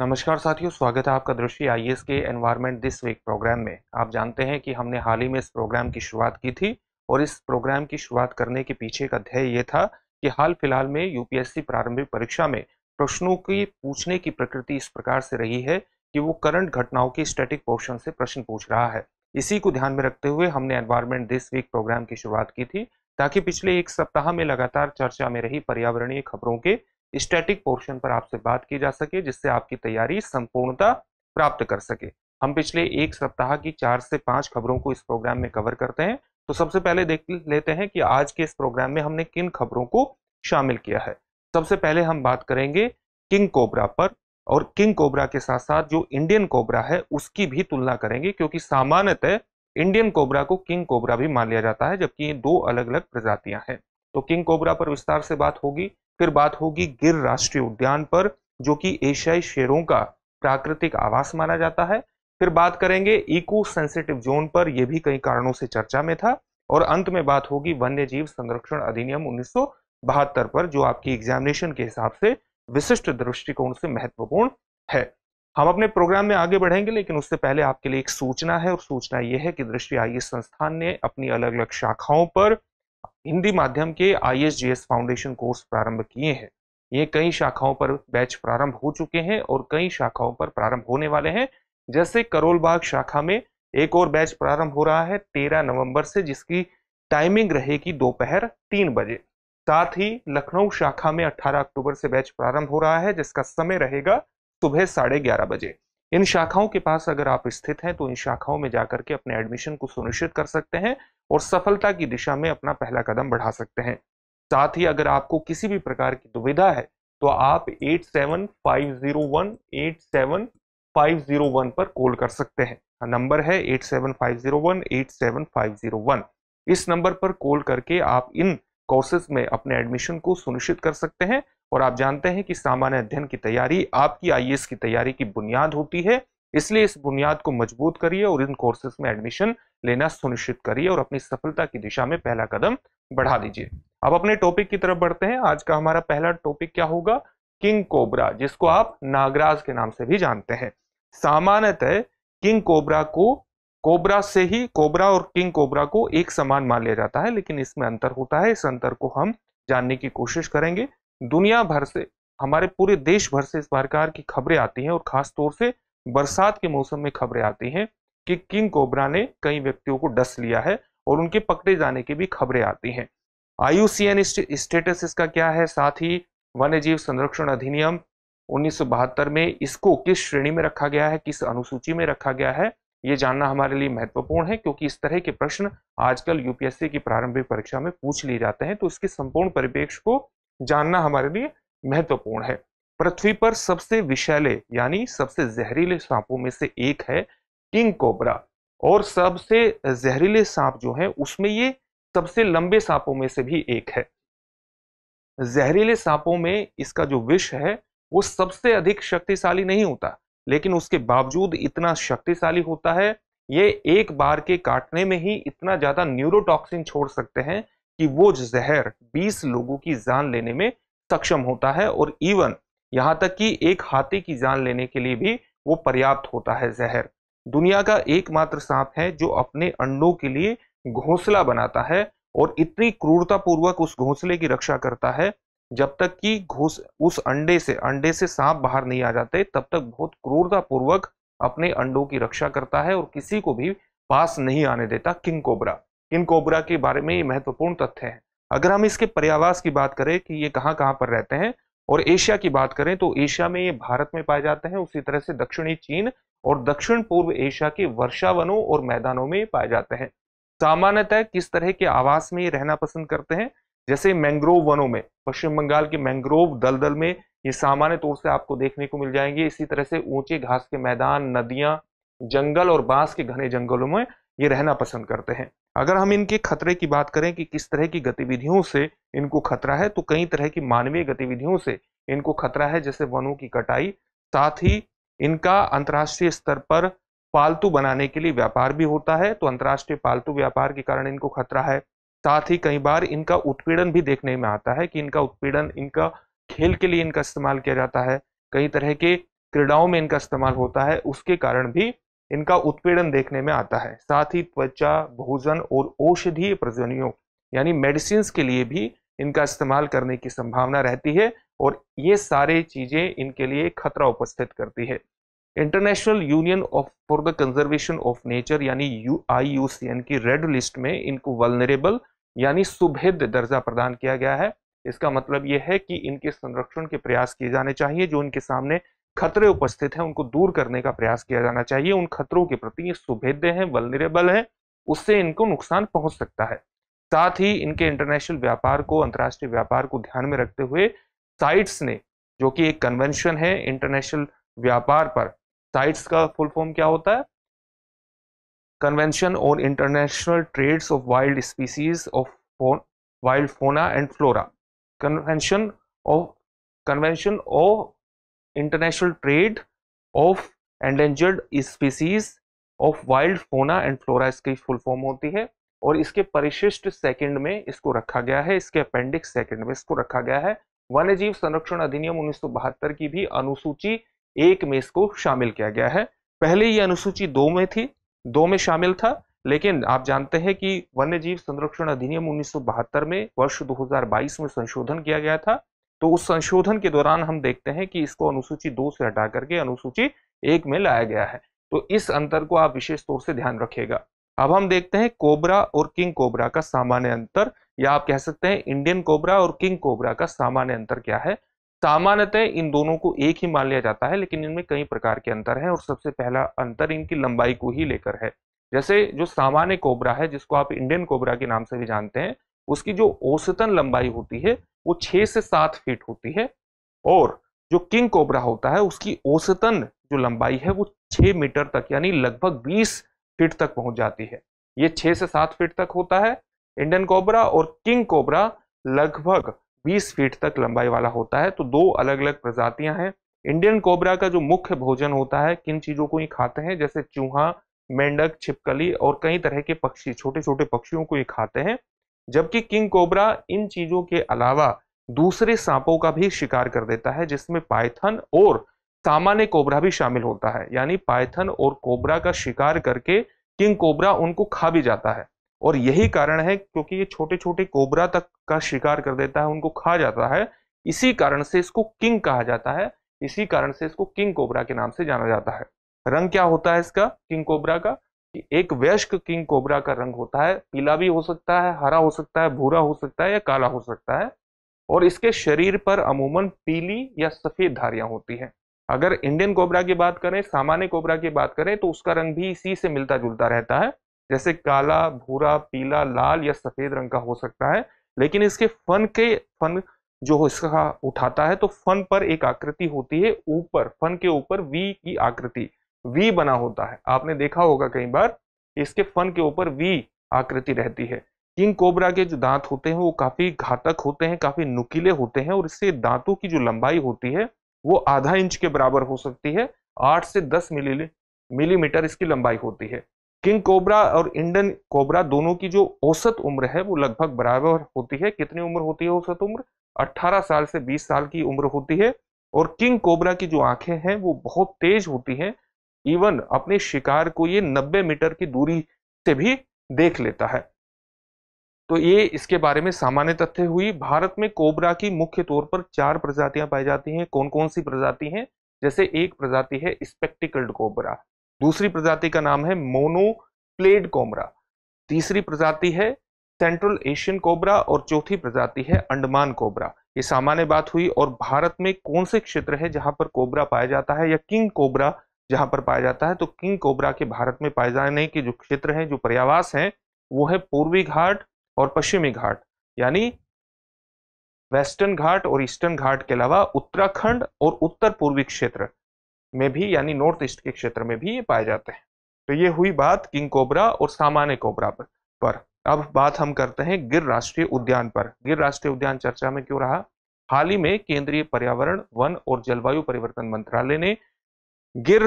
नमस्कार साथियों स्वागत है आपका दृष्टि आई e के एनवायरमेंट दिस वीक प्रोग्राम में आप जानते हैं कि हमने हाल ही में इस प्रोग्राम की शुरुआत की थी और इस प्रोग्राम की शुरुआत करने के पीछे का ध्येय ये था कि हाल फिलहाल में यूपीएससी प्रारंभिक परीक्षा में प्रश्नों की पूछने की प्रकृति इस प्रकार से रही है कि वो करंट घटनाओं के स्टेटिक पोर्शन से प्रश्न पूछ रहा है इसी को ध्यान में रखते हुए हमने एनवायरमेंट दिस वीक प्रोग्राम की शुरुआत की थी ताकि पिछले एक सप्ताह में लगातार चर्चा में रही पर्यावरणीय खबरों के स्टैटिक पोर्शन पर आपसे बात की जा सके जिससे आपकी तैयारी संपूर्णता प्राप्त कर सके हम पिछले एक सप्ताह की चार से पांच खबरों को इस प्रोग्राम में कवर करते हैं तो सबसे पहले देख लेते हैं कि आज के इस प्रोग्राम में हमने किन खबरों को शामिल किया है सबसे पहले हम बात करेंगे किंग कोबरा पर और किंग कोबरा के साथ साथ जो इंडियन कोबरा है उसकी भी तुलना करेंगे क्योंकि सामान्यतः इंडियन कोबरा को किंग कोबरा भी मान लिया जाता है जबकि ये दो अलग अलग प्रजातियां हैं तो किंग कोबरा पर विस्तार से बात होगी फिर बात होगी गिर राष्ट्रीय उद्यान पर जो कि एशियाई शेरों का प्राकृतिक आवास माना जाता है फिर बात करेंगे इको सेंसिटिव जोन पर यह भी कई कारणों से चर्चा में था और अंत में बात होगी वन्य जीव संरक्षण अधिनियम उन्नीस पर जो आपकी एग्जामिनेशन के हिसाब से विशिष्ट दृष्टिकोण से महत्वपूर्ण है हम अपने प्रोग्राम में आगे बढ़ेंगे लेकिन उससे पहले आपके लिए एक सूचना है और सूचना यह है कि दृष्टि आई संस्थान ने अपनी अलग अलग शाखाओं पर हिंदी माध्यम के एस फाउंडेशन कोर्स प्रारंभ किए हैं ये कई शाखाओं पर बैच प्रारंभ हो चुके हैं और कई शाखाओं पर प्रारंभ होने वाले हैं जैसे करोलबाग शाखा में एक और बैच प्रारंभ हो रहा है तेरह नवंबर से जिसकी टाइमिंग रहेगी दोपहर तीन बजे साथ ही लखनऊ शाखा में 18 अक्टूबर से बैच प्रारंभ हो रहा है जिसका समय रहेगा सुबह साढ़े ग्यारह बजे इन शाखाओं के पास अगर आप स्थित हैं तो इन शाखाओं में जाकर के अपने एडमिशन को सुनिश्चित कर सकते हैं और सफलता की दिशा में अपना पहला कदम बढ़ा सकते हैं साथ ही अगर आपको किसी भी प्रकार की दुविधा है तो आप 8750187501 पर कॉल कर सकते हैं हाँ, नंबर है 8750187501 इस नंबर पर कॉल करके आप इन कोर्सेज में अपने एडमिशन को सुनिश्चित कर सकते हैं और आप जानते हैं कि सामान्य अध्ययन की तैयारी आपकी आई की तैयारी की बुनियाद होती है इसलिए इस बुनियाद को मजबूत करिए और इन कोर्सेज में एडमिशन लेना सुनिश्चित करिए और अपनी सफलता की दिशा में पहला कदम बढ़ा दीजिए अब अपने टॉपिक की तरफ बढ़ते हैं आज का हमारा पहला टॉपिक क्या होगा किंग कोबरा जिसको आप नागराज के नाम से भी जानते हैं सामान्यतः किंग कोबरा को कोबरा से ही कोबरा और किंग कोबरा को एक समान मान लिया जाता है लेकिन इसमें अंतर होता है इस अंतर को हम जानने की कोशिश करेंगे दुनिया भर से हमारे पूरे देश भर से इस प्रकार की खबरें आती हैं और खास तौर से बरसात के मौसम में खबरें आती हैं कि किंग कोबरा ने कई व्यक्तियों को डस लिया है और उनके पकड़े जाने की भी खबरें आती हैं आयु स्टेटस इसका क्या है साथ ही वन्य जीव संरक्षण अधिनियम उन्नीस में इसको किस श्रेणी में रखा गया है किस अनुसूची में रखा गया है ये जानना हमारे लिए महत्वपूर्ण है क्योंकि इस तरह के प्रश्न आजकल यूपीएससी की प्रारंभिक परीक्षा में पूछ लिए जाते हैं तो इसके संपूर्ण परिपेक्ष को जानना हमारे लिए महत्वपूर्ण है पृथ्वी पर सबसे विषैले यानी सबसे जहरीले सांपों में से एक है किंग कोबरा और सबसे जहरीले सांप जो है उसमें ये सबसे लंबे सांपों में से भी एक है जहरीले सांपों में इसका जो विष है वो सबसे अधिक शक्तिशाली नहीं होता लेकिन उसके बावजूद इतना शक्तिशाली होता है ये एक बार के काटने में ही इतना ज्यादा न्यूरोटॉक्सिन छोड़ सकते हैं कि वो जहर 20 लोगों की जान लेने में सक्षम होता है और इवन यहाँ तक कि एक हाथी की जान लेने के लिए भी वो पर्याप्त होता है जहर दुनिया का एकमात्र सांप है जो अपने अंडों के लिए घोंसला बनाता है और इतनी क्रूरतापूर्वक उस घोंसले की रक्षा करता है जब तक कि घोस उस अंडे से अंडे से सांप बाहर नहीं आ जाते तब तक बहुत क्रूरतापूर्वक अपने अंडों की रक्षा करता है और किसी को भी पास नहीं आने देता किंग कोबरा इन कोबरा के बारे में ये महत्वपूर्ण तथ्य हैं अगर हम इसके पर्यावास की बात करें कि ये कहाँ कहाँ पर रहते हैं और एशिया की बात करें तो एशिया में ये भारत में पाए जाते हैं उसी तरह से दक्षिणी चीन और दक्षिण पूर्व एशिया के वर्षा वनों और मैदानों में पाए जाते हैं सामान्यतः किस तरह के आवास में ये रहना पसंद करते हैं जैसे मैंग्रोव वनों में पश्चिम बंगाल के मैंग्रोव दलदल में ये सामान्य तौर से आपको देखने को मिल जाएंगे इसी तरह से ऊंचे घास के मैदान नदियां जंगल और बांस के घने जंगलों में ये रहना पसंद करते हैं अगर हम इनके खतरे की बात करें कि किस तरह की गतिविधियों से इनको खतरा है तो कई तरह की मानवीय गतिविधियों से इनको खतरा है जैसे वनों की कटाई साथ ही इनका अंतर्राष्ट्रीय स्तर पर पालतू बनाने के लिए व्यापार भी होता है तो अंतर्राष्ट्रीय पालतू व्यापार के कारण इनको खतरा है साथ ही कई बार इनका उत्पीड़न भी देखने में आता है कि इनका उत्पीड़न इनका खेल के लिए इनका इस्तेमाल किया जाता है कई तरह के क्रीड़ाओं में इनका इस्तेमाल होता है उसके कारण भी इनका उत्पीड़न देखने में आता है साथ ही त्वचा भोजन और औषधीय प्रजनियों यानी मेडिसिन के लिए भी इनका इस्तेमाल करने की संभावना रहती है और ये सारे चीज़ें इनके लिए खतरा उपस्थित करती है international union of for the conservation of nature यानी U I U C N की रेड लिस्ट में इनको वलनरेबल यानी सुभेद दर्जा प्रदान किया गया है इसका मतलब यह है कि इनके संरक्षण के प्रयास किए जाने चाहिए जो इनके सामने खतरे उपस्थित हैं उनको दूर करने का प्रयास किया जाना चाहिए उन खतरों के प्रति ये सुभेद्य हैं वलनरेबल हैं उससे इनको नुकसान पहुंच सकता है साथ ही इनके इंटरनेशनल व्यापार को अंतर्राष्ट्रीय व्यापार को ध्यान में रखते हुए साइट्स ने जो कि एक कन्वेंशन है इंटरनेशनल व्यापार पर साइट्स का फुल फॉर्म क्या होता है convention on international trades of wild species of wild fauna and flora convention of convention of international trade of endangered species of wild fauna and flora इसकी full form होती है और इसके परिशिष्ट सेकंड में इसको रखा गया है इसके अपेंडिक्स सेकंड में इसको रखा गया है वन्य जीव संरक्षण अधिनियम उन्नीस की भी अनुसूची एक में इसको शामिल किया गया है पहले ये अनुसूची दो में थी दो में शामिल था लेकिन आप जानते हैं कि वन्य जीव संरक्षण अधिनियम उन्नीस में वर्ष 2022 में संशोधन किया गया था तो उस संशोधन के दौरान हम देखते हैं कि इसको अनुसूची दो से हटा करके अनुसूची एक में लाया गया है तो इस अंतर को आप विशेष तौर से ध्यान रखेगा अब हम देखते हैं कोबरा और किंग कोबरा का सामान्य अंतर या आप कह सकते हैं इंडियन कोबरा और किंग कोबरा का सामान्य अंतर क्या है सामान्यतः इन दोनों को एक ही मान लिया जाता है लेकिन इनमें कई प्रकार के अंतर हैं और सबसे पहला अंतर इनकी लंबाई को ही लेकर है जैसे जो सामान्य कोबरा है जिसको आप इंडियन कोबरा के नाम से भी जानते हैं उसकी जो औसतन लंबाई होती है वो छह से सात फीट होती है और जो किंग कोबरा होता है उसकी औसतन जो लंबाई है वो छह मीटर तक यानी लगभग बीस फीट तक पहुंच जाती है ये छह से सात फीट तक होता है इंडियन कोबरा और किंग कोबरा लगभग 20 फीट तक लंबाई वाला होता है तो दो अलग अलग प्रजातियां हैं इंडियन कोबरा का जो मुख्य भोजन होता है किन चीज़ों को ये खाते हैं जैसे चूहा मेंढक छिपकली और कई तरह के पक्षी छोटे छोटे पक्षियों को ये खाते हैं जबकि किंग कोबरा इन चीजों के अलावा दूसरे सांपों का भी शिकार कर देता है जिसमें पाइथन और सामान्य कोबरा भी शामिल होता है यानी पाइथन और कोबरा का शिकार करके किंग कोबरा उनको खा भी जाता है और यही कारण है क्योंकि ये छोटे छोटे कोबरा तक का शिकार कर देता है उनको खा जाता है इसी कारण से इसको किंग कहा जाता है इसी कारण से इसको किंग कोबरा के नाम से जाना जाता है रंग क्या होता है इसका किंग कोबरा का एक वयस्क किंग कोबरा का रंग होता है पीला भी हो सकता है हरा हो सकता है भूरा हो सकता है या काला हो सकता है और इसके शरीर पर अमूमन पीली या सफेद धारियां होती हैं अगर इंडियन कोबरा की बात करें सामान्य कोबरा की बात करें तो उसका रंग भी इसी से मिलता जुलता रहता है जैसे काला भूरा पीला लाल या सफेद रंग का हो सकता है लेकिन इसके फन के फन जो इसका उठाता है तो फन पर एक आकृति होती है ऊपर फन के ऊपर वी की आकृति वी बना होता है आपने देखा होगा कई बार इसके फन के ऊपर वी आकृति रहती है किंग कोबरा के जो दांत होते हैं वो काफी घातक होते हैं काफी नुकीले होते हैं और इससे दांतों की जो लंबाई होती है वो आधा इंच के बराबर हो सकती है आठ से दस मिली मिलीमीटर इसकी लंबाई होती है किंग कोबरा और इंडियन कोबरा दोनों की जो औसत उम्र है वो लगभग बराबर होती है कितनी उम्र होती है औसत उम्र 18 साल से 20 साल की उम्र होती है और किंग कोबरा की जो आंखें हैं वो बहुत तेज होती हैं इवन अपने शिकार को ये 90 मीटर की दूरी से भी देख लेता है तो ये इसके बारे में सामान्य तथ्य हुई भारत में कोबरा की मुख्य तौर पर चार प्रजातियां पाई जाती हैं कौन कौन सी प्रजाति हैं जैसे एक प्रजाति है स्पेक्टिकल्ड कोबरा दूसरी प्रजाति का नाम है मोनो प्लेड कोबरा तीसरी प्रजाति है सेंट्रल एशियन कोबरा और चौथी प्रजाति है अंडमान कोबरा ये सामान्य बात हुई और भारत में कौन से क्षेत्र है जहां पर कोबरा पाया जाता है या किंग कोबरा जहां पर पाया जाता है तो किंग कोबरा के भारत में पाए जाने के जो क्षेत्र हैं जो पर्यावास हैं वो है पूर्वी घाट और पश्चिमी घाट यानी वेस्टर्न घाट और ईस्टर्न घाट के अलावा उत्तराखंड और उत्तर पूर्वी क्षेत्र में भी यानी नॉर्थ ईस्ट के क्षेत्र में भी ये पाए जाते हैं तो ये हुई बात किंग कोबरा और सामान्य कोबरा पर, पर अब बात हम करते हैं गिर राष्ट्रीय उद्यान पर गिर राष्ट्रीय उद्यान चर्चा में क्यों रहा हाल ही में केंद्रीय पर्यावरण वन और जलवायु परिवर्तन मंत्रालय ने गिर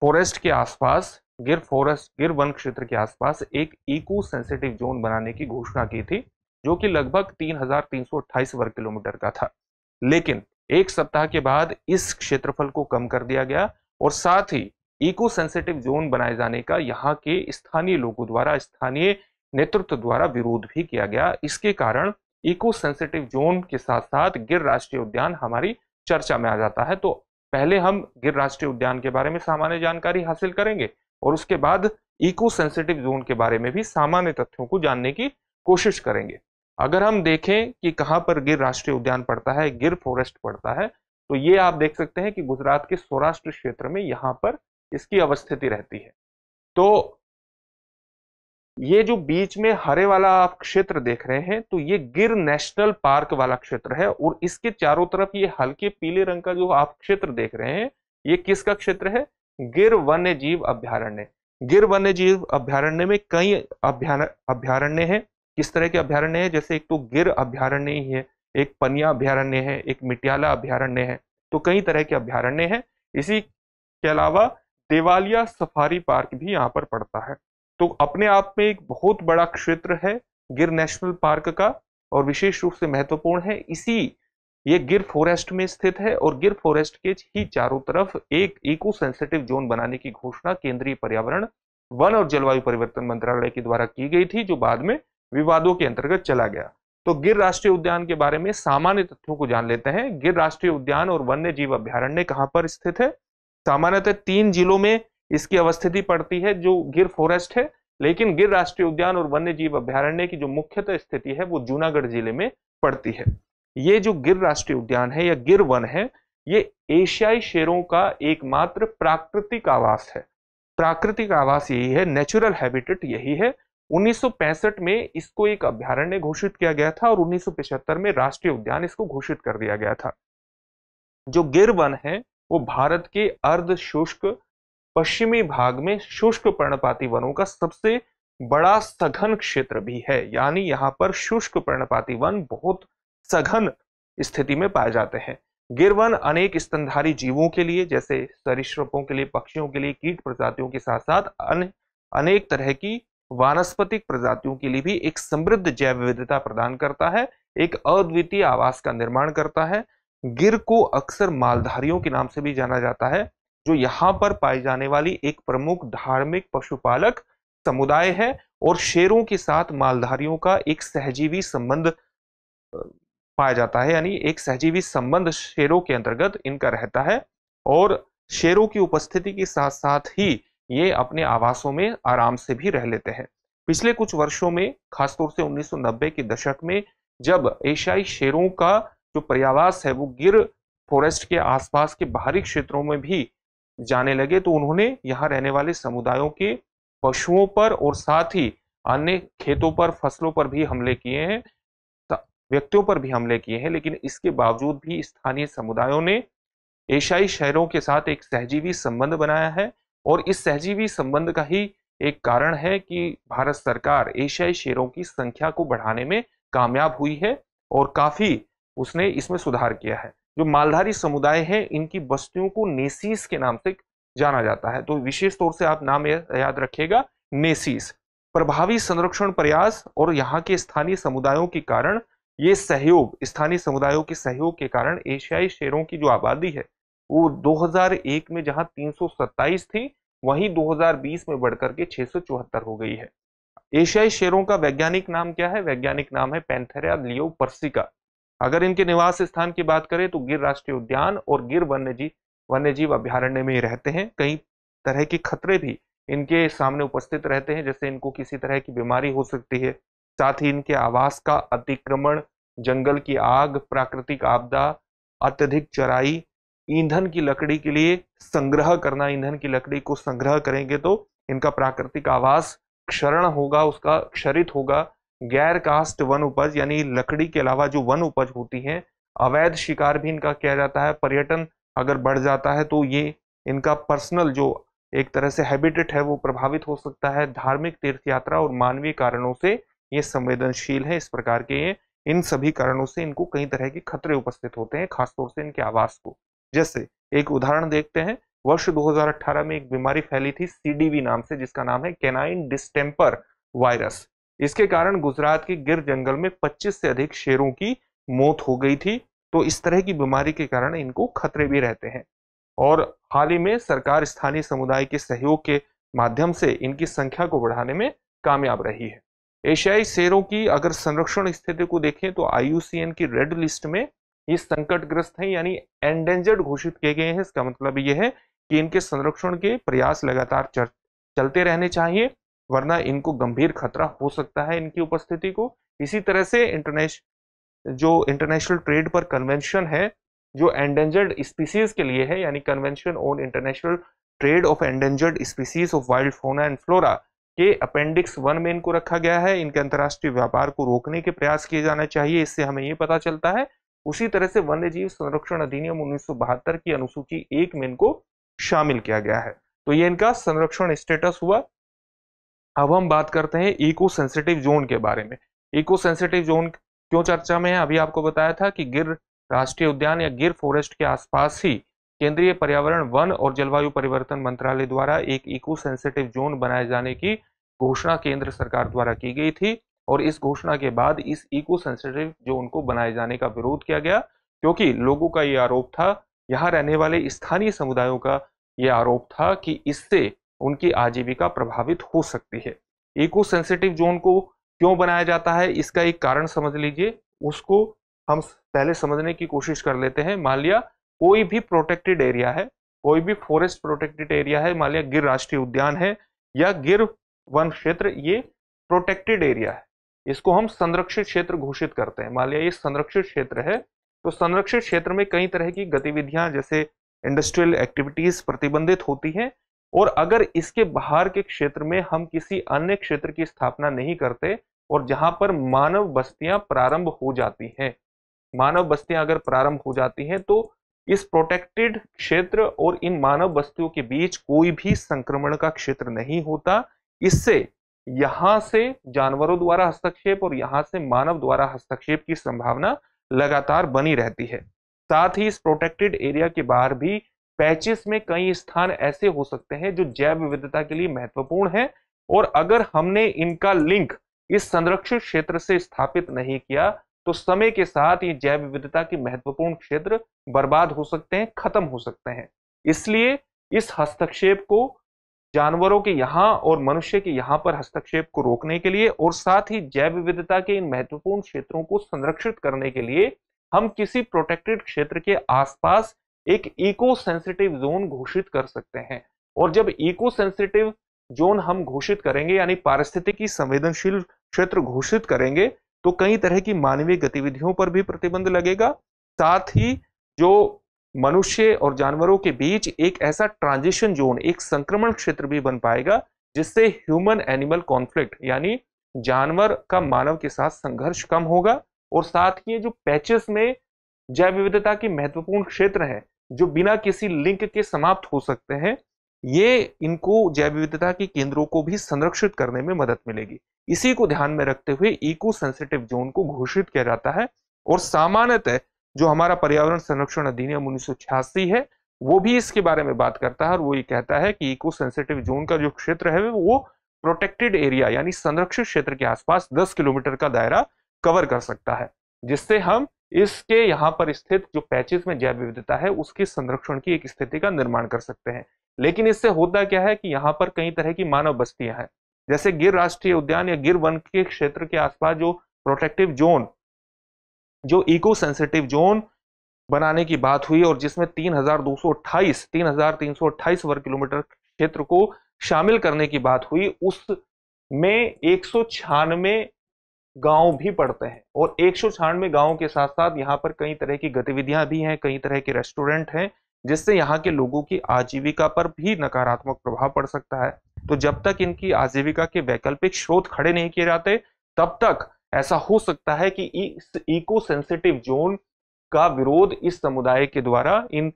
फॉरेस्ट के आसपास गिर फॉरेस्ट गिर वन क्षेत्र के आसपास एक इको सेंसिटिव जोन बनाने की घोषणा की थी जो कि लगभग 3,328 वर्ग किलोमीटर का था लेकिन एक सप्ताह के बाद इस क्षेत्रफल को कम कर दिया गया और साथ ही इको सेंसिटिव जोन बनाए जाने का यहाँ के स्थानीय लोगों द्वारा स्थानीय नेतृत्व द्वारा विरोध भी किया गया इसके कारण इको सेंसिटिव जोन के साथ साथ गिर राष्ट्रीय उद्यान हमारी चर्चा में आ जाता है तो पहले हम गिर राष्ट्रीय उद्यान के बारे में सामान्य जानकारी हासिल करेंगे और उसके बाद इको सेंसिटिव जोन के बारे में भी सामान्य तथ्यों को जानने की कोशिश करेंगे अगर हम देखें कि कहाँ पर गिर राष्ट्रीय उद्यान पड़ता है गिर फॉरेस्ट पड़ता है तो ये आप देख सकते हैं कि गुजरात के सौराष्ट्र क्षेत्र में यहाँ पर इसकी अवस्थिति रहती है तो ये जो बीच में हरे वाला आप क्षेत्र देख रहे हैं तो ये गिर नेशनल पार्क वाला क्षेत्र है और इसके चारों तरफ ये हल्के पीले रंग का जो आप क्षेत्र देख रहे हैं ये किसका क्षेत्र है गिर वन्य जीव अभ्यारण्य गिर वन्य जीव अभ्यारण्य में कई अभ्यारण्य है किस तरह के अभ्यारण्य है जैसे एक तो गिर अभ्यारण्य ही है एक पनिया अभ्यारण्य है एक मिटियाला अभ्यारण्य है तो कई तरह के अभ्यारण्य है इसी के अलावा देवालिया सफारी पार्क भी यहाँ पर पड़ता है तो अपने आप में एक बहुत बड़ा क्षेत्र है गिर नेशनल पार्क का और विशेष रूप से महत्वपूर्ण है इसी ये गिर फॉरेस्ट में स्थित है और गिर फॉरेस्ट के ही चारों तरफ एक इको सेंसिटिव जोन बनाने की घोषणा केंद्रीय पर्यावरण वन और जलवायु परिवर्तन मंत्रालय के द्वारा की गई थी जो बाद में विवादों के अंतर्गत चला गया तो गिर राष्ट्रीय उद्यान के बारे में सामान्य तथ्यों को जान लेते हैं गिर राष्ट्रीय उद्यान और वन्य जीव अभ्यारण्य कहाँ पर स्थित है सामान्यतः तीन जिलों में इसकी अवस्थिति पड़ती है जो गिर फॉरेस्ट है लेकिन गिर राष्ट्रीय उद्यान और वन्य जीव अभ्यारण्य की जो मुख्यतः स्थिति है वो जूनागढ़ जिले में पड़ती है ये जो गिर राष्ट्रीय उद्यान है या गिर वन है ये एशियाई शेरों का एकमात्र प्राकृतिक आवास है प्राकृतिक आवास यही है नेचुरल हैबिटेट यही है 1965 में इसको एक अभ्यारण्य घोषित किया गया था और 1975 में राष्ट्रीय उद्यान इसको घोषित कर दिया गया था जो गिर वन है वो भारत के अर्ध शुष्क पश्चिमी भाग में शुष्क पर्णपाती वनों का सबसे बड़ा सघन क्षेत्र भी है यानी यहाँ पर शुष्क पर्णपाती वन बहुत सघन स्थिति में पाए जाते हैं गिर वन अनेक स्तनधारी जीवों के लिए जैसे सरिश्रपों के लिए पक्षियों के लिए कीट प्रजातियों के साथ साथ अन, अनेक तरह की वानस्पतिक प्रजातियों के लिए भी एक समृद्ध जैव विविधता प्रदान करता है एक अद्वितीय आवास का निर्माण करता है गिर को अक्सर मालधारियों के नाम से भी जाना जाता है जो यहाँ पर पाई जाने वाली एक प्रमुख धार्मिक पशुपालक समुदाय है और शेरों के साथ मालधारियों का एक सहजीवी संबंध पाया जाता है यानी एक सहजीवी संबंध शेरों के अंतर्गत इनका रहता है और शेरों की उपस्थिति के साथ साथ ही ये अपने आवासों में आराम से भी रह लेते हैं पिछले कुछ वर्षों में खासतौर से 1990 के दशक में जब एशियाई शेरों का जो पर्यावास है वो गिर फॉरेस्ट के आसपास के बाहरी क्षेत्रों में भी जाने लगे तो उन्होंने यहाँ रहने वाले समुदायों के पशुओं पर और साथ ही अन्य खेतों पर फसलों पर भी हमले किए हैं व्यक्तियों पर भी हमले किए हैं लेकिन इसके बावजूद भी स्थानीय समुदायों ने एशियाई शहरों के साथ एक सहजीवी संबंध बनाया है और इस सहजीवी संबंध का ही एक कारण है कि भारत सरकार एशियाई शेरों की संख्या को बढ़ाने में कामयाब हुई है और काफ़ी उसने इसमें सुधार किया है जो मालधारी समुदाय है इनकी बस्तियों को नेसीस के नाम से जाना जाता है तो विशेष तौर से आप नाम याद रखिएगा नेसीस प्रभावी संरक्षण प्रयास और यहाँ के स्थानीय समुदायों के कारण ये सहयोग स्थानीय समुदायों के सहयोग के कारण एशियाई शेरों की जो आबादी है वो 2001 में जहां 327 थी वहीं 2020 में बढ़कर के 674 हो गई है एशियाई शेरों का वैज्ञानिक नाम क्या है वैज्ञानिक नाम है पैंथेरा लियो पर्सिका अगर इनके निवास स्थान की बात करें तो गिर राष्ट्रीय उद्यान और गिर वन्यजीव वन्यजीव अभ्यारण्य में ही रहते हैं कई तरह के खतरे भी इनके सामने उपस्थित रहते हैं जैसे इनको किसी तरह की बीमारी हो सकती है साथ ही इनके आवास का अतिक्रमण जंगल की आग प्राकृतिक आपदा अत्यधिक चराई ईंधन की लकड़ी के लिए संग्रह करना ईंधन की लकड़ी को संग्रह करेंगे तो इनका प्राकृतिक आवास क्षरण होगा उसका क्षरित होगा गैर कास्ट वन उपज यानी लकड़ी के अलावा जो वन उपज होती है अवैध शिकार भी इनका किया जाता है पर्यटन अगर बढ़ जाता है तो ये इनका पर्सनल जो एक तरह से हैबिटेट है वो प्रभावित हो सकता है धार्मिक तीर्थ यात्रा और मानवीय कारणों से ये संवेदनशील है इस प्रकार के ये इन सभी कारणों से इनको कई तरह के खतरे उपस्थित होते हैं खासतौर से इनके आवास को जैसे एक उदाहरण देखते हैं वर्ष 2018 में एक बीमारी फैली थी सीडीवी नाम से जिसका नाम है कैनाइन डिस्टेम्पर वायरस इसके कारण गुजरात के गिर जंगल में 25 से अधिक शेरों की मौत हो गई थी तो इस तरह की बीमारी के कारण इनको खतरे भी रहते हैं और हाल ही में सरकार स्थानीय समुदाय के सहयोग के माध्यम से इनकी संख्या को बढ़ाने में कामयाब रही है एशियाई शेरों की अगर संरक्षण स्थिति को देखें तो आई की रेड लिस्ट में ये संकटग्रस्त हैं यानी एंडेंजर्ड घोषित किए गए हैं इसका मतलब ये है कि इनके संरक्षण के प्रयास लगातार चलते रहने चाहिए वरना इनको गंभीर खतरा हो सकता है इनकी उपस्थिति को इसी तरह से इंटरनेश जो इंटरनेशनल ट्रेड पर कन्वेंशन है जो एंडेंजर्ड स्पीसीज के लिए है यानी convention on international trade of endangered species of wild fauna and flora के अपेंडिक्स वन में इनको रखा गया है इनके अंतर्राष्ट्रीय व्यापार को रोकने के प्रयास किए जाना चाहिए इससे हमें ये पता चलता है उसी तरह से वन्य जीव संरक्षण अधिनियम उन्नीस की अनुसूची एक में इनको शामिल किया गया है तो ये इनका संरक्षण स्टेटस हुआ अब हम बात करते हैं इको सेंसिटिव जोन के बारे में इको सेंसिटिव जोन क्यों चर्चा में है अभी आपको बताया था कि गिर राष्ट्रीय उद्यान या गिर फॉरेस्ट के आसपास ही केंद्रीय पर्यावरण वन और जलवायु परिवर्तन मंत्रालय द्वारा एक इको सेंसिटिव जोन बनाए जाने की घोषणा केंद्र सरकार द्वारा की गई थी और इस घोषणा के बाद इस इको सेंसिटिव जोन को बनाए जाने का विरोध किया गया क्योंकि लोगों का ये आरोप था यहाँ रहने वाले स्थानीय समुदायों का ये आरोप था कि इससे उनकी आजीविका प्रभावित हो सकती है इको सेंसिटिव जोन को क्यों बनाया जाता है इसका एक कारण समझ लीजिए उसको हम पहले समझने की कोशिश कर लेते हैं मान लिया कोई भी प्रोटेक्टेड एरिया है कोई भी फॉरेस्ट प्रोटेक्टेड एरिया है मान लिया गिर राष्ट्रीय उद्यान है या गिर वन क्षेत्र ये प्रोटेक्टेड एरिया है इसको हम संरक्षित क्षेत्र घोषित करते हैं मान लिया ये संरक्षित क्षेत्र है तो संरक्षित क्षेत्र में कई तरह की गतिविधियां जैसे इंडस्ट्रियल एक्टिविटीज प्रतिबंधित होती हैं और अगर इसके बाहर के क्षेत्र में हम किसी अन्य क्षेत्र की स्थापना नहीं करते और जहां पर मानव बस्तियां प्रारंभ हो जाती हैं मानव बस्तियां अगर प्रारंभ हो जाती हैं तो इस प्रोटेक्टेड क्षेत्र और इन मानव बस्तियों के बीच कोई भी संक्रमण का क्षेत्र नहीं होता इससे यहां से जानवरों द्वारा हस्तक्षेप और यहां से मानव द्वारा हस्तक्षेप की संभावना लगातार बनी रहती है साथ ही इस प्रोटेक्टेड एरिया के बाहर भी पैचेस में कई स्थान ऐसे हो सकते हैं जो जैव विविधता के लिए महत्वपूर्ण है और अगर हमने इनका लिंक इस संरक्षित क्षेत्र से स्थापित नहीं किया तो समय के साथ ये जैव विविधता के महत्वपूर्ण क्षेत्र बर्बाद हो सकते हैं खत्म हो सकते हैं इसलिए इस हस्तक्षेप को जानवरों के यहाँ और मनुष्य के यहाँ पर हस्तक्षेप को रोकने के लिए और साथ ही जैव विविधता के इन महत्वपूर्ण क्षेत्रों को संरक्षित करने के लिए हम किसी प्रोटेक्टेड क्षेत्र के आसपास एक इको सेंसिटिव जोन घोषित कर सकते हैं और जब इको सेंसिटिव जोन हम घोषित करेंगे यानी पारिस्थितिकी संवेदनशील क्षेत्र घोषित करेंगे तो कई तरह की मानवीय गतिविधियों पर भी प्रतिबंध लगेगा साथ ही जो मनुष्य और जानवरों के बीच एक ऐसा ट्रांजिशन जोन एक संक्रमण क्षेत्र भी बन पाएगा जिससे ह्यूमन एनिमल कॉन्फ्लिक्ट यानी जानवर का मानव के साथ संघर्ष कम होगा और साथ ही जो पैचेस में जैव विविधता के महत्वपूर्ण क्षेत्र हैं जो बिना किसी लिंक के समाप्त हो सकते हैं ये इनको जैव विविधता के केंद्रों को भी संरक्षित करने में मदद मिलेगी इसी को ध्यान में रखते हुए इको सेंसिटिव जोन को घोषित किया जाता है और सामान्यतः जो हमारा पर्यावरण संरक्षण अधिनियम उन्नीस है वो भी इसके बारे में बात करता है और वो ये कहता है कि इको सेंसिटिव जोन का जो क्षेत्र है वो प्रोटेक्टेड एरिया यानी संरक्षित क्षेत्र के आसपास 10 किलोमीटर का दायरा कवर कर सकता है जिससे हम इसके यहाँ पर स्थित जो पैचेस में जैव विविधता है उसके संरक्षण की एक स्थिति का निर्माण कर सकते हैं लेकिन इससे होता क्या है कि यहाँ पर कई तरह की मानव बस्तियां हैं जैसे गिर राष्ट्रीय उद्यान या गिर वन के क्षेत्र के आसपास जो प्रोटेक्टिव जोन जो इको सेंसिटिव जोन बनाने की बात हुई और जिसमें सौ 3,328 वर्ग किलोमीटर क्षेत्र को शामिल करने की बात हुई उस में एक गांव भी पड़ते हैं और एक सौ छियानवे गाँव के साथ साथ यहाँ पर कई तरह की गतिविधियां भी हैं कई तरह के रेस्टोरेंट हैं जिससे यहाँ के लोगों की आजीविका पर भी नकारात्मक प्रभाव पड़ सकता है तो जब तक इनकी आजीविका के वैकल्पिक स्रोत खड़े नहीं किए जाते तब तक ऐसा हो सकता है कि इस इको सेंसिटिव जोन का विरोध इस समुदाय के द्वारा इन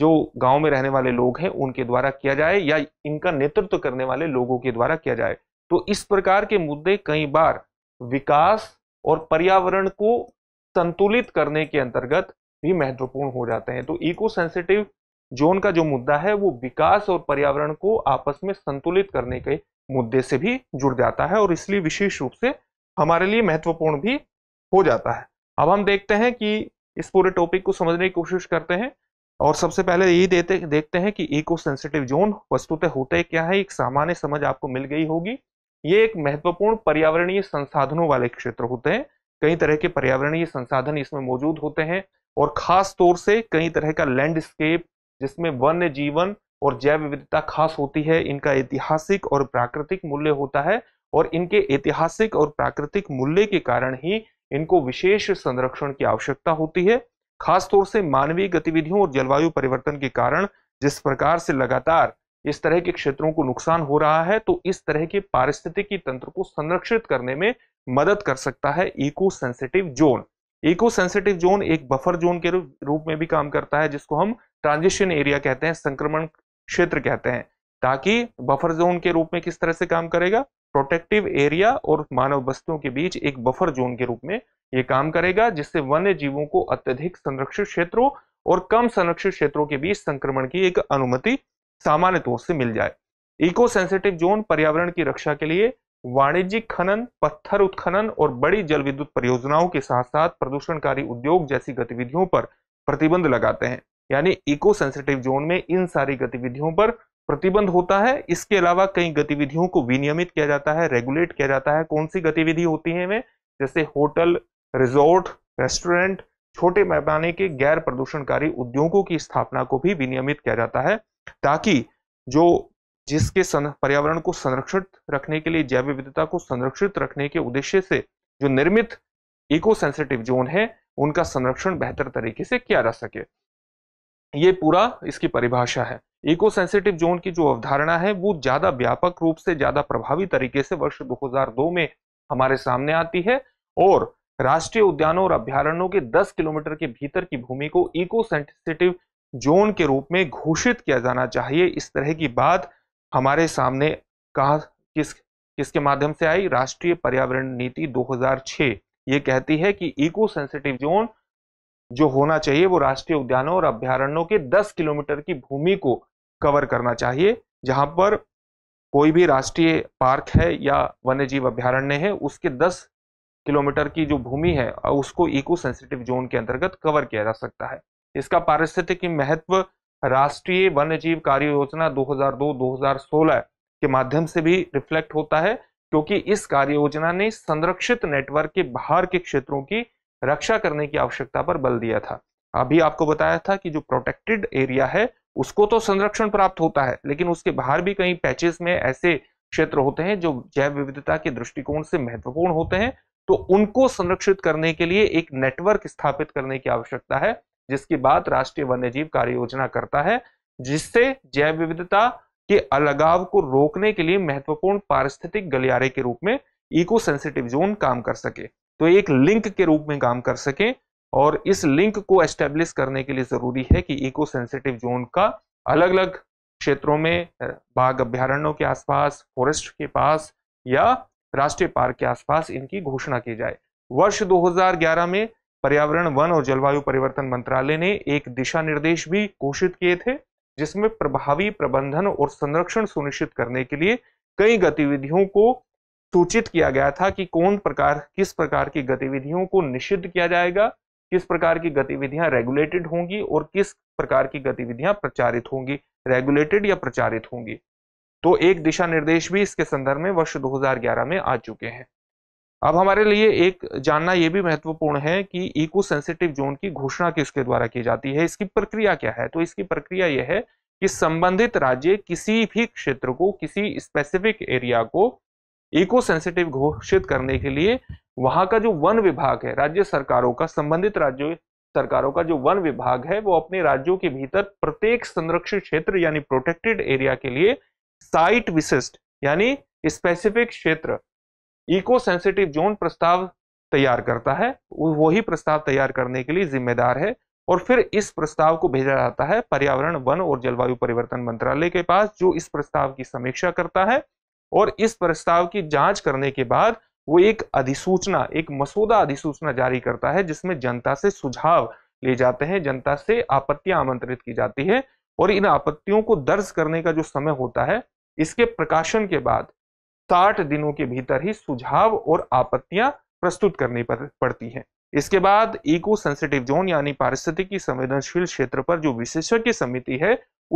जो गांव में रहने वाले लोग हैं उनके द्वारा किया जाए या इनका नेतृत्व करने वाले लोगों के द्वारा किया जाए तो इस प्रकार के मुद्दे कई बार विकास और पर्यावरण को संतुलित करने के अंतर्गत भी महत्वपूर्ण हो जाते हैं तो इको सेंसिटिव जोन का जो मुद्दा है वो विकास और पर्यावरण को आपस में संतुलित करने के मुद्दे से भी जुड़ जाता है और इसलिए विशेष रूप से हमारे लिए महत्वपूर्ण भी हो जाता है अब हम देखते हैं कि इस पूरे टॉपिक को समझने की कोशिश करते हैं और सबसे पहले यही देते देखते हैं कि इको सेंसिटिव जोन वस्तुतः होते क्या है एक सामान्य समझ आपको मिल गई होगी ये एक महत्वपूर्ण पर्यावरणीय संसाधनों वाले क्षेत्र होते हैं कई तरह के पर्यावरणीय संसाधन इसमें मौजूद होते हैं और खास तौर से कई तरह का लैंडस्केप जिसमें वन्य जीवन और जैव विविधता खास होती है इनका ऐतिहासिक और प्राकृतिक मूल्य होता है और इनके ऐतिहासिक और प्राकृतिक मूल्य के कारण ही इनको विशेष संरक्षण की आवश्यकता होती है खासतौर से मानवीय गतिविधियों और जलवायु परिवर्तन के कारण जिस प्रकार से लगातार इस तरह के क्षेत्रों को नुकसान हो रहा है तो इस तरह के पारिस्थितिकी तंत्र को संरक्षित करने में मदद कर सकता है eco sensitive zone eco sensitive zone एक बफर जोन के रूप में भी काम करता है जिसको हम ट्रांजिशन एरिया कहते हैं संक्रमण क्षेत्र कहते हैं ताकि बफर जोन के रूप में किस तरह से काम करेगा प्रोटेक्टिव एरिया और मानव बस्तियों के बीच एक बफर जोन के रूप में ये काम करेगा जिससे वन्य जीवों को अत्यधिक संरक्षित क्षेत्रों और कम संरक्षित क्षेत्रों के बीच संक्रमण की एक अनुमति सामान्य तौर से मिल जाए इको सेंसिटिव जोन पर्यावरण की रक्षा के लिए वाणिज्यिक खनन पत्थर उत्खनन और बड़ी जल विद्युत परियोजनाओं के साथ साथ प्रदूषणकारी उद्योग जैसी गतिविधियों पर प्रतिबंध लगाते हैं यानी इको सेंसिटिव जोन में इन सारी गतिविधियों पर प्रतिबंध होता है इसके अलावा कई गतिविधियों को विनियमित किया जाता है रेगुलेट किया जाता है कौन सी गतिविधि होती है इनमें जैसे होटल रिजोर्ट रेस्टोरेंट छोटे पैमाने के गैर प्रदूषणकारी उद्योगों की स्थापना को भी विनियमित किया जाता है ताकि जो जिसके पर्यावरण को संरक्षित रखने के लिए जैव विविधता को संरक्षित रखने के उद्देश्य से जो निर्मित इको सेंसिटिव जोन है उनका संरक्षण बेहतर तरीके से किया जा सके ये पूरा इसकी परिभाषा है इको सेंसिटिव जोन की जो अवधारणा है वो ज्यादा व्यापक रूप से ज्यादा प्रभावी तरीके से वर्ष 2002 में हमारे सामने आती है और राष्ट्रीय उद्यानों और अभ्यारण्यों के 10 किलोमीटर के भीतर की भूमि को इको सेंसिटिव जोन के रूप में घोषित किया जाना चाहिए इस तरह की बात हमारे सामने कहा किस किसके माध्यम से आई राष्ट्रीय पर्यावरण नीति 2006 ये कहती है कि इको सेंसिटिव जोन जो होना चाहिए वो राष्ट्रीय उद्यानों और अभ्यारण्यों के 10 किलोमीटर की भूमि को कवर करना चाहिए जहां पर कोई भी राष्ट्रीय पार्क है या वन्य जीव अभ्यारण्य है उसके दस किलोमीटर की जो भूमि है उसको इको सेंसिटिव जोन के अंतर्गत कवर किया जा सकता है इसका पारिस्थितिक महत्व राष्ट्रीय वन्यजीव कार्य योजना 2002-2016 के माध्यम से भी रिफ्लेक्ट होता है क्योंकि इस कार्य योजना ने संरक्षित नेटवर्क के बाहर के क्षेत्रों की रक्षा करने की आवश्यकता पर बल दिया था अभी आपको बताया था कि जो प्रोटेक्टेड एरिया है उसको तो संरक्षण प्राप्त होता है लेकिन उसके बाहर भी कई पैचेस में ऐसे क्षेत्र होते हैं जो जैव विविधता के दृष्टिकोण से महत्वपूर्ण होते हैं तो उनको संरक्षित करने के लिए एक नेटवर्क स्थापित करने की आवश्यकता है जिसकी बात राष्ट्रीय वन्यजीव कार्य योजना करता है जिससे जैव विविधता के अलगाव को रोकने के लिए महत्वपूर्ण पारिस्थितिक गलियारे के रूप में इको सेंसिटिव जोन काम कर सके तो एक लिंक के रूप में काम कर सके और इस लिंक को एस्टेब्लिश करने के लिए जरूरी है कि इको सेंसिटिव जोन का अलग अलग क्षेत्रों में बाघ अभ्यारण्यों के आसपास फॉरेस्ट के पास या राष्ट्रीय पार्क के आसपास इनकी घोषणा की जाए वर्ष 2011 में पर्यावरण वन और जलवायु परिवर्तन मंत्रालय ने एक दिशा निर्देश भी घोषित किए थे जिसमें प्रभावी प्रबंधन और संरक्षण सुनिश्चित करने के लिए कई गतिविधियों को सूचित किया गया था कि कौन प्रकार किस प्रकार की गतिविधियों को निषिद्ध किया जाएगा किस प्रकार की गतिविधियां रेगुलेटेड होंगी और किस प्रकार की गतिविधियां प्रचारित होंगी रेगुलेटेड या प्रचारित होंगी तो एक दिशा निर्देश भी इसके संदर्भ में वर्ष 2011 में आ चुके हैं अब हमारे लिए एक जानना यह भी महत्वपूर्ण है कि इको सेंसिटिव जोन की घोषणा किसके द्वारा की जाती है इसकी प्रक्रिया क्या है तो इसकी प्रक्रिया यह है कि संबंधित राज्य किसी भी क्षेत्र को किसी स्पेसिफिक एरिया को इको सेंसिटिव घोषित करने के लिए वहां का जो वन विभाग है राज्य सरकारों का संबंधित राज्य सरकारों का जो वन विभाग है वो अपने राज्यों के भीतर प्रत्येक संरक्षित क्षेत्र यानी प्रोटेक्टेड एरिया के लिए साइट विशिष्ट यानी स्पेसिफिक क्षेत्र इको सेंसिटिव जोन प्रस्ताव तैयार करता है वही प्रस्ताव तैयार करने के लिए जिम्मेदार है और फिर इस प्रस्ताव को भेजा जाता है पर्यावरण वन और जलवायु परिवर्तन मंत्रालय के पास जो इस प्रस्ताव की समीक्षा करता है और इस प्रस्ताव की जांच करने के बाद वो एक अधिसूचना एक मसौदा अधिसूचना जारी करता है जिसमें जनता से सुझाव ले जाते हैं जनता से आपत्तियां आमंत्रित की जाती है और इन आपत्तियों को दर्ज करने का जो समय होता है इसके प्रकाशन के बाद साठ दिनों के भीतर ही सुझाव और आपत्तियां प्रस्तुत करनी पड़ती हैं इसके बाद इको सेंसिटिव जोन यानी पारिस्थितिकी संवेदनशील क्षेत्र पर जो विशेषज्ञ समिति है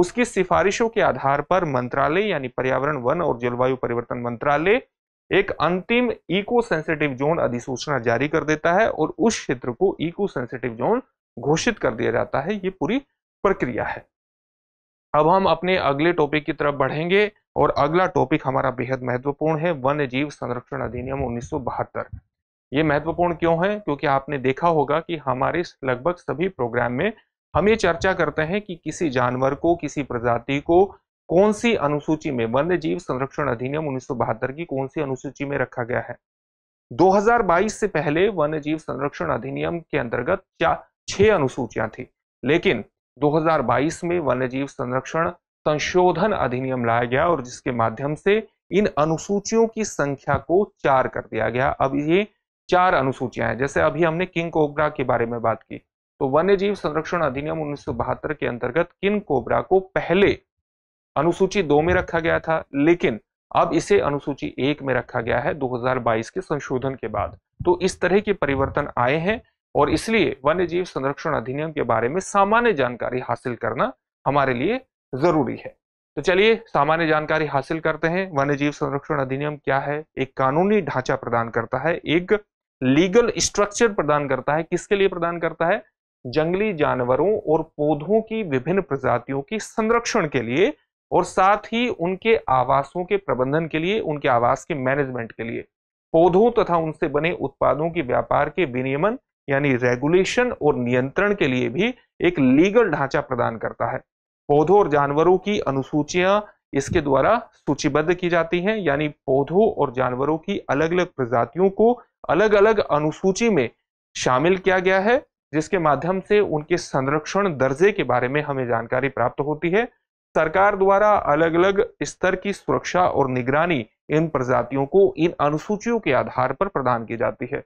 उसकी सिफारिशों के आधार पर मंत्रालय यानी पर्यावरण वन और जलवायु परिवर्तन मंत्रालय एक अंतिम इको सेंसिटिव जोन अधिसूचना जारी कर देता है और उस क्षेत्र को इको सेंसिटिव जोन घोषित कर दिया जाता है ये पूरी प्रक्रिया है अब हम अपने अगले टॉपिक की तरफ बढ़ेंगे और अगला टॉपिक हमारा बेहद महत्वपूर्ण है वन्य जीव संरक्षण अधिनियम उन्नीस ये महत्वपूर्ण क्यों है क्योंकि आपने देखा होगा कि हमारे लगभग सभी प्रोग्राम में हम ये चर्चा करते हैं कि किसी जानवर को किसी प्रजाति को कौन सी अनुसूची में वन्य जीव संरक्षण अधिनियम उन्नीस की कौन सी अनुसूची में रखा गया है 2022 से पहले वन्य जीव संरक्षण अधिनियम के अंतर्गत छह अनुसूचियां थी लेकिन 2022 में वन्य जीव संरक्षण संशोधन अधिनियम लाया गया और जिसके माध्यम से इन अनुसूचियों की संख्या को चार कर दिया गया अब ये चार अनुसूचियां हैं जैसे अभी हमने किंग कोबरा के बारे में बात की तो वन्य जीव संरक्षण अधिनियम उन्नीस के अंतर्गत किंग कोबरा को पहले अनुसूची दो में रखा गया था लेकिन अब इसे अनुसूची एक में रखा गया है 2022 के संशोधन के बाद तो इस तरह के परिवर्तन आए हैं और इसलिए वन्य जीव संरक्षण अधिनियम के बारे में सामान्य जानकारी हासिल करना हमारे लिए जरूरी है तो चलिए सामान्य जानकारी हासिल करते हैं वन्य जीव संरक्षण अधिनियम क्या है एक कानूनी ढांचा प्रदान करता है एक लीगल स्ट्रक्चर प्रदान करता है किसके लिए प्रदान करता है जंगली जानवरों और पौधों की विभिन्न प्रजातियों की संरक्षण के लिए और साथ ही उनके आवासों के प्रबंधन के लिए उनके आवास के मैनेजमेंट के लिए पौधों तथा उनसे बने उत्पादों के व्यापार के विनियमन यानी रेगुलेशन और नियंत्रण के लिए भी एक लीगल ढांचा प्रदान करता है पौधों और जानवरों की अनुसूचियां इसके द्वारा सूचीबद्ध की जाती हैं यानी पौधों और जानवरों की अलग अलग प्रजातियों को अलग अलग अनुसूची में शामिल किया गया है जिसके माध्यम से उनके संरक्षण दर्जे के बारे में हमें जानकारी प्राप्त होती है सरकार द्वारा अलग अलग स्तर की सुरक्षा और निगरानी इन प्रजातियों को इन अनुसूचियों के आधार पर प्रदान की जाती है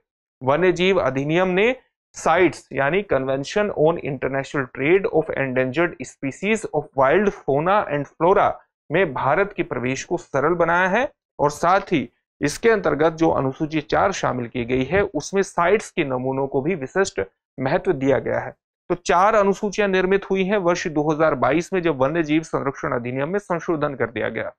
वन्य जीव अधिनियम ने साइट्स यानी convention on international trade of endangered species of wild fauna and flora में भारत के प्रवेश को सरल बनाया है और साथ ही इसके अंतर्गत जो अनुसूची चार शामिल की गई है उसमें साइट्स के नमूनों को भी विशिष्ट महत्व दिया गया है तो चार अनुसूचियां निर्मित हुई हैं वर्ष 2022 में जब वन्य जीव संरक्षण अधिनियम में संशोधन कर दिया गया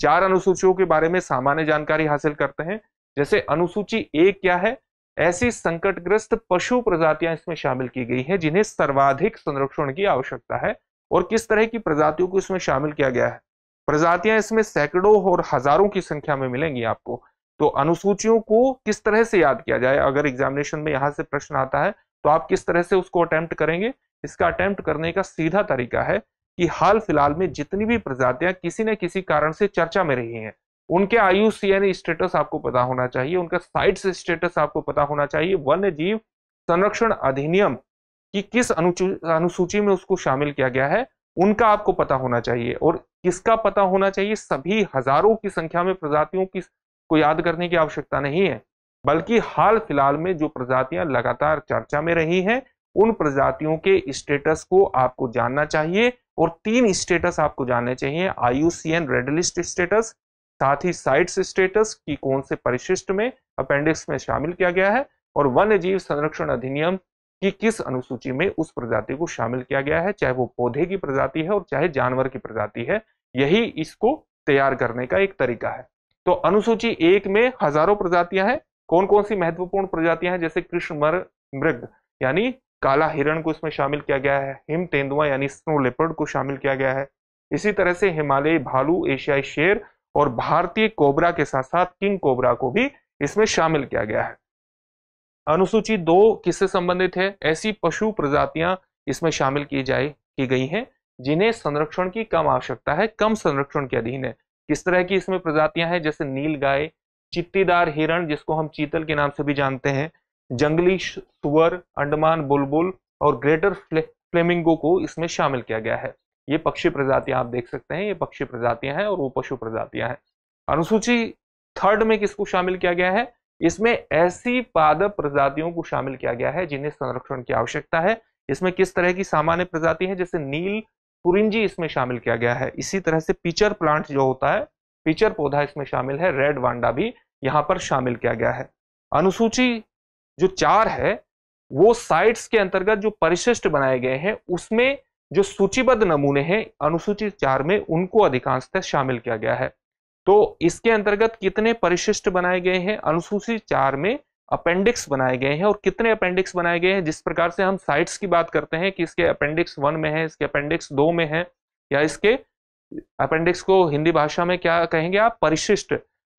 चार अनुसूचियों के बारे में सामान्य जानकारी हासिल करते हैं जैसे अनुसूची ए क्या है ऐसी संकटग्रस्त पशु प्रजातियां इसमें शामिल की गई है जिन्हें सर्वाधिक संरक्षण की आवश्यकता है और किस तरह की प्रजातियों को इसमें शामिल किया गया है प्रजातियां इसमें सैकड़ों और हजारों की संख्या में मिलेंगी आपको तो अनुसूचियों को किस तरह से याद किया जाए अगर एग्जामिनेशन में यहां से प्रश्न आता है तो आप किस तरह से उसको अटेम्प्ट करेंगे इसका अटेम्प्ट करने का सीधा तरीका है कि हाल फिलहाल में जितनी भी प्रजातियां किसी न किसी कारण से चर्चा में रही हैं उनके एन स्टेटस आपको पता होना चाहिए उनका साइट स्टेटस आपको पता होना चाहिए वन्य जीव संरक्षण अधिनियम की किस अनुसूची में उसको शामिल किया गया है उनका आपको पता होना चाहिए और किसका पता होना चाहिए सभी हजारों की संख्या में प्रजातियों की को याद करने की आवश्यकता नहीं है बल्कि हाल फिलहाल में जो प्रजातियां लगातार चर्चा में रही हैं उन प्रजातियों के स्टेटस को आपको जानना चाहिए और तीन स्टेटस आपको जानने चाहिए आयु सी रेड लिस्ट स्टेटस साथ ही साइट्स स्टेटस की कौन से परिशिष्ट में अपेंडिक्स में शामिल किया गया है और वन्य जीव संरक्षण अधिनियम की किस अनुसूची में उस प्रजाति को शामिल किया गया है चाहे वो पौधे की प्रजाति है और चाहे जानवर की प्रजाति है यही इसको तैयार करने का एक तरीका है तो अनुसूची एक में हजारों प्रजातियां हैं कौन कौन सी महत्वपूर्ण प्रजातियां हैं जैसे कृष्ण मृग यानी काला हिरण को इसमें शामिल किया गया है हिम तेंदुआ यानी स्नो लेपर्ड को शामिल किया गया है इसी तरह से हिमालयी भालू एशियाई शेर और भारतीय कोबरा के साथ साथ किंग कोबरा को भी इसमें शामिल किया गया है अनुसूची दो किससे संबंधित है ऐसी पशु प्रजातियां इसमें शामिल की जाए की गई हैं जिन्हें संरक्षण की कम आवश्यकता है कम संरक्षण के अधीन है किस तरह की इसमें प्रजातियां हैं जैसे नील गाय चित्तीदार हिरण जिसको हम चीतल के नाम से भी जानते हैं जंगली सुअर अंडमान बुलबुल और ग्रेटर फ्ले, फ्लेमिंगो को इसमें शामिल किया गया है ये पक्षी प्रजातियां आप देख सकते हैं ये पक्षी प्रजातियां हैं और वो पशु प्रजातियां हैं अनुसूची थर्ड में किसको शामिल किया गया है इसमें ऐसी पादप प्रजातियों को शामिल किया गया है जिन्हें संरक्षण की आवश्यकता है इसमें किस तरह की सामान्य प्रजाति है जैसे नील पुरिंजी इसमें शामिल किया गया है इसी तरह से पिचर प्लांट जो होता है पिचर पौधा इसमें शामिल है रेड वांडा भी यहाँ पर शामिल किया गया है अनुसूची जो चार है वो साइट्स के अंतर्गत जो परिशिष्ट बनाए गए हैं उसमें जो सूचीबद्ध नमूने हैं अनुसूचित चार में उनको अधिकांशतः शामिल किया गया है तो इसके अंतर्गत कितने परिशिष्ट बनाए गए हैं अनुसूचित चार में अपेंडिक्स बनाए गए हैं और कितने अपेंडिक्स बनाए गए हैं जिस प्रकार से हम साइट्स की बात करते हैं कि इसके अपेंडिक्स वन में है इसके अपेंडिक्स दो में है या इसके अपेंडिक्स को हिंदी भाषा में क्या कहेंगे आप परिशिष्ट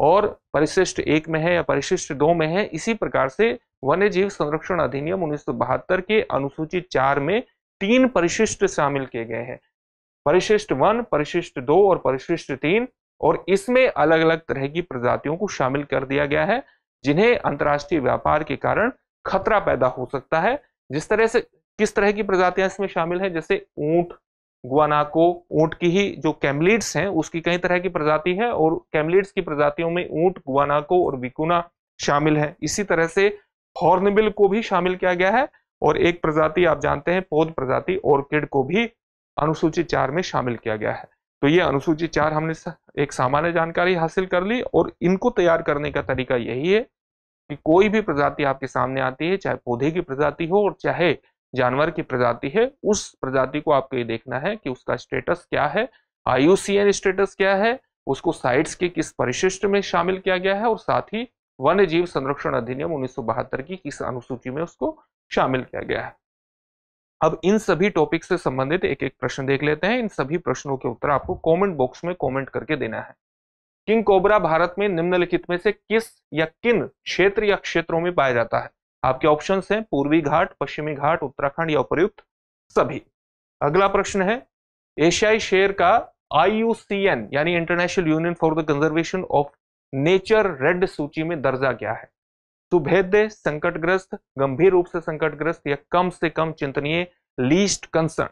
और परिशिष्ट एक में है या परिशिष्ट दो में है इसी प्रकार से वन्य जीव संरक्षण अधिनियम उन्नीस के अनुसूचित चार में तीन परिशिष्ट शामिल किए गए हैं परिशिष्ट वन परिशिष्ट दो और परिशिष्ट तीन और इसमें अलग अलग तरह की प्रजातियों को शामिल कर दिया गया है जिन्हें अंतर्राष्ट्रीय व्यापार के कारण खतरा पैदा हो सकता है जिस तरह से किस तरह की प्रजातियां इसमें शामिल है जैसे ऊंट गुआनाको ऊंट की ही जो कैमलिट्स हैं उसकी कई तरह की प्रजाति है और कैमलिट्स की प्रजातियों में ऊंट गुआनाको और विकुना शामिल है इसी तरह से हॉर्नबिल को भी शामिल किया गया है और एक प्रजाति आप जानते हैं पौध प्रजाति ऑर्किड को भी अनुसूचित चार में शामिल किया गया है तो ये अनुसूचित चार हमने एक सामान्य जानकारी हासिल कर ली और इनको तैयार करने का तरीका यही है कि कोई भी प्रजाति आपके सामने आती है चाहे पौधे की प्रजाति हो और चाहे जानवर की प्रजाति है उस प्रजाति को आपको ये देखना है कि उसका स्टेटस क्या है आयु स्टेटस क्या है उसको साइट्स के किस परिशिष्ट में शामिल किया गया है और साथ ही वन्य जीव संरक्षण अधिनियम उन्नीस की किस अनुसूची में उसको शामिल किया गया है अब इन सभी टॉपिक से संबंधित एक एक प्रश्न देख लेते हैं इन सभी प्रश्नों के उत्तर आपको कमेंट बॉक्स में कमेंट करके देना है किंग कोबरा भारत में निम्नलिखित में से किस या किन क्षेत्र या क्षेत्रों में पाया जाता है आपके ऑप्शन हैं पूर्वी घाट पश्चिमी घाट उत्तराखंड या उपयुक्त सभी अगला प्रश्न है एशियाई शेर का आईयूसीएन यानी international union for the conservation of nature red सूची में दर्जा क्या है सुभेद्य संकटग्रस्त गंभीर रूप से संकटग्रस्त या कम से कम चिंतनीय लीस्ट कंसर्न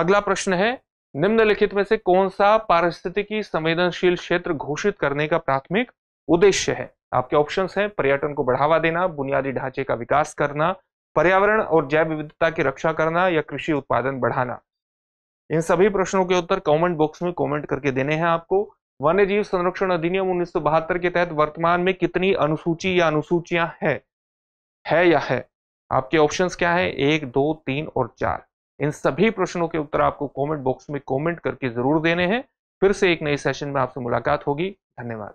अगला प्रश्न है निम्नलिखित में से कौन सा पारिस्थितिकी संवेदनशील क्षेत्र घोषित करने का प्राथमिक उद्देश्य है आपके ऑप्शंस हैं पर्यटन को बढ़ावा देना बुनियादी ढांचे का विकास करना पर्यावरण और जैव विविधता की रक्षा करना या कृषि उत्पादन बढ़ाना इन सभी प्रश्नों के उत्तर कमेंट बॉक्स में कमेंट करके देने हैं आपको वन्य जीव संरक्षण अधिनियम उन्नीस के तहत वर्तमान में कितनी अनुसूची या अनुसूचियां हैं है या है आपके ऑप्शंस क्या है एक दो तीन और चार इन सभी प्रश्नों के उत्तर आपको कमेंट बॉक्स में कमेंट करके जरूर देने हैं फिर से एक नए सेशन में आपसे मुलाकात होगी धन्यवाद